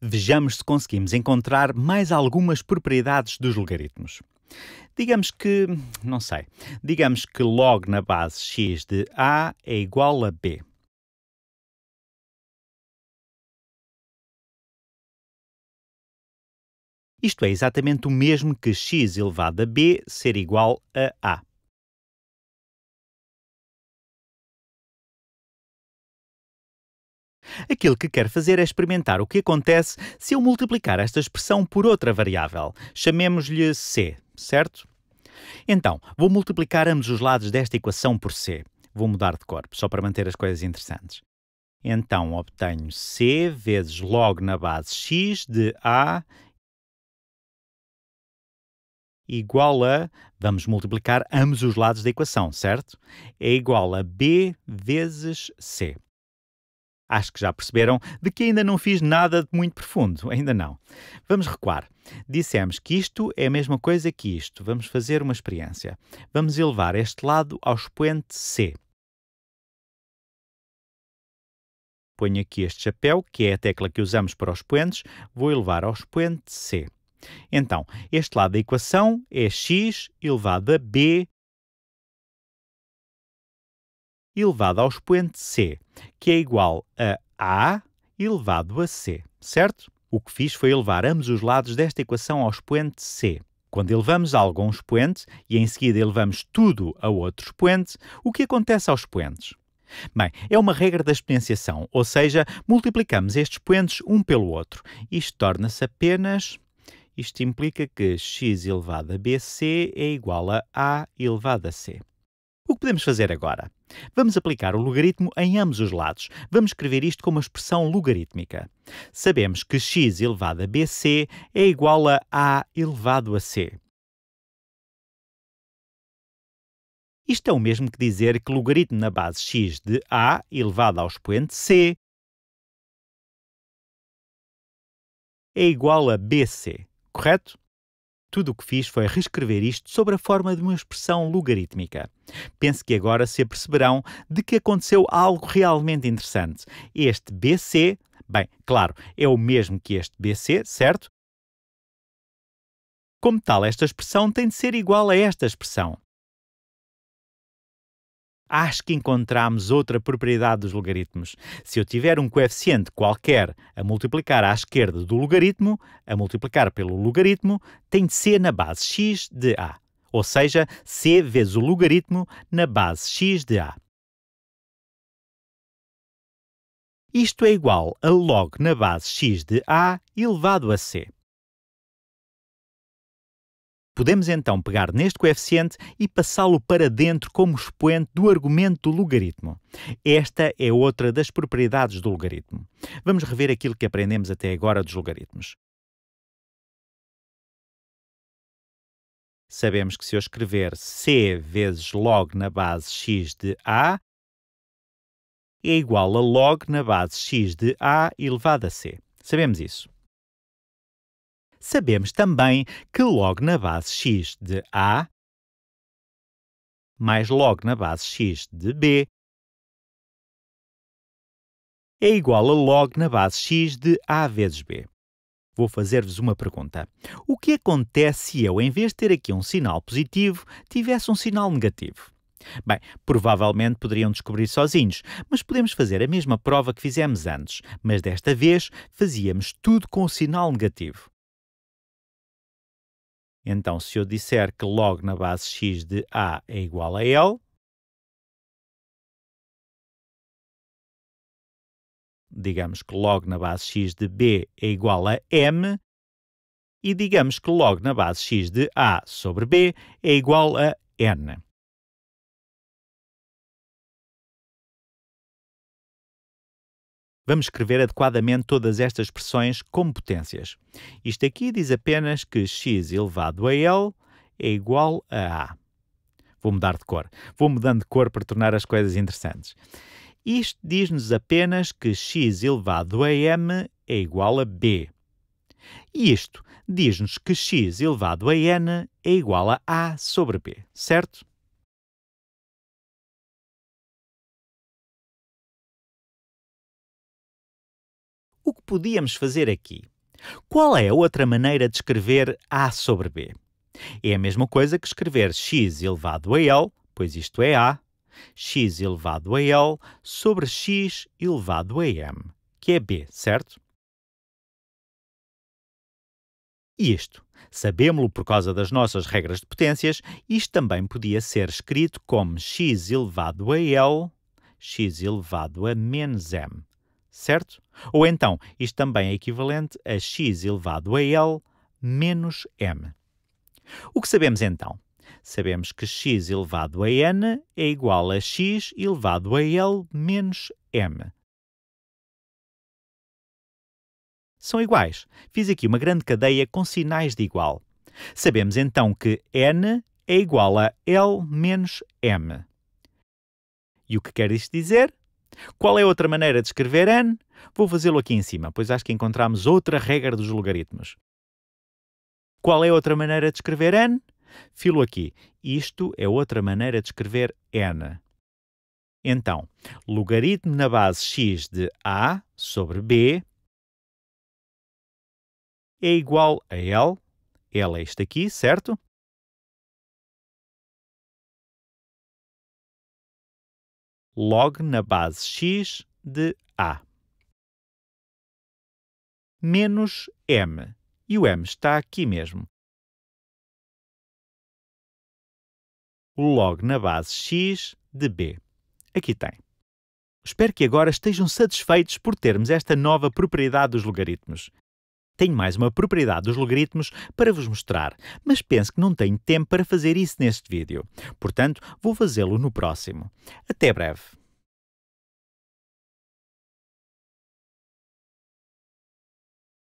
Vejamos se conseguimos encontrar mais algumas propriedades dos logaritmos. Digamos que, não sei, digamos que log na base x de a é igual a b. Isto é exatamente o mesmo que x elevado a b ser igual a a. Aquilo que quero fazer é experimentar o que acontece se eu multiplicar esta expressão por outra variável. Chamemos-lhe C, certo? Então, vou multiplicar ambos os lados desta equação por C. Vou mudar de corpo, só para manter as coisas interessantes. Então, obtenho C vezes log na base x de A igual a, vamos multiplicar ambos os lados da equação, certo? É igual a B vezes C. Acho que já perceberam de que ainda não fiz nada de muito profundo, ainda não. Vamos recuar. Dissemos que isto é a mesma coisa que isto. Vamos fazer uma experiência. Vamos elevar este lado ao expoente C. Ponho aqui este chapéu, que é a tecla que usamos para os expoentes, vou elevar ao expoente C. Então, este lado da equação é x elevado a b elevado ao expoente C, que é igual a A elevado a C, certo? O que fiz foi elevar ambos os lados desta equação ao expoente C. Quando elevamos algo a um expoente e em seguida elevamos tudo a outro expoente, o que acontece aos expoentes? Bem, é uma regra da exponenciação, ou seja, multiplicamos estes expoentes um pelo outro. Isto torna-se apenas. Isto implica que x elevado a bc é igual a a elevado a c. O que podemos fazer agora? Vamos aplicar o logaritmo em ambos os lados. Vamos escrever isto como uma expressão logarítmica. Sabemos que x elevado a bc é igual a a elevado a c. Isto é o mesmo que dizer que logaritmo na base x de a elevado ao expoente c é igual a bc, correto? tudo o que fiz foi reescrever isto sobre a forma de uma expressão logarítmica. Penso que agora se aperceberão de que aconteceu algo realmente interessante. Este BC, bem, claro, é o mesmo que este BC, certo? Como tal, esta expressão tem de ser igual a esta expressão acho que encontramos outra propriedade dos logaritmos. Se eu tiver um coeficiente qualquer a multiplicar à esquerda do logaritmo, a multiplicar pelo logaritmo, tem de ser na base x de a, ou seja, c vezes o logaritmo na base x de a. Isto é igual a log na base x de a elevado a c. Podemos então pegar neste coeficiente e passá-lo para dentro como expoente do argumento do logaritmo. Esta é outra das propriedades do logaritmo. Vamos rever aquilo que aprendemos até agora dos logaritmos. Sabemos que se eu escrever c vezes log na base x de a é igual a log na base x de a elevado a c. Sabemos isso. Sabemos também que log na base x de A mais log na base x de B é igual a log na base x de A vezes B. Vou fazer-vos uma pergunta. O que acontece se eu, em vez de ter aqui um sinal positivo, tivesse um sinal negativo? Bem, provavelmente poderiam descobrir sozinhos, mas podemos fazer a mesma prova que fizemos antes, mas desta vez fazíamos tudo com o sinal negativo. Então, se eu disser que log na base x de A é igual a L, digamos que log na base x de B é igual a M, e digamos que log na base x de A sobre B é igual a N. Vamos escrever adequadamente todas estas expressões como potências. Isto aqui diz apenas que x elevado a L é igual a A. Vou mudar de cor. Vou mudando de cor para tornar as coisas interessantes. Isto diz-nos apenas que x elevado a m é igual a b. E Isto diz-nos que x elevado a n é igual a a sobre b, certo? podíamos fazer aqui? Qual é outra maneira de escrever A sobre B? É a mesma coisa que escrever x elevado a L, pois isto é A, x elevado a L sobre x elevado a M, que é B, certo? Isto, sabemos-lo por causa das nossas regras de potências, isto também podia ser escrito como x elevado a L, x elevado a menos M, certo? Ou então, isto também é equivalente a x elevado a L menos m. O que sabemos então? Sabemos que x elevado a n é igual a x elevado a L menos m. São iguais. Fiz aqui uma grande cadeia com sinais de igual. Sabemos então que n é igual a L menos m. E o que quer isto dizer? Qual é outra maneira de escrever n? Vou fazê-lo aqui em cima, pois acho que encontramos outra regra dos logaritmos. Qual é outra maneira de escrever n? Filo aqui. Isto é outra maneira de escrever n. Então, logaritmo na base x de a sobre b é igual a L. L é isto aqui, certo? log na base x de A. Menos m. E o m está aqui mesmo. log na base x de B. Aqui tem. Espero que agora estejam satisfeitos por termos esta nova propriedade dos logaritmos. Tenho mais uma propriedade dos logaritmos para vos mostrar, mas penso que não tenho tempo para fazer isso neste vídeo. Portanto, vou fazê-lo no próximo. Até breve!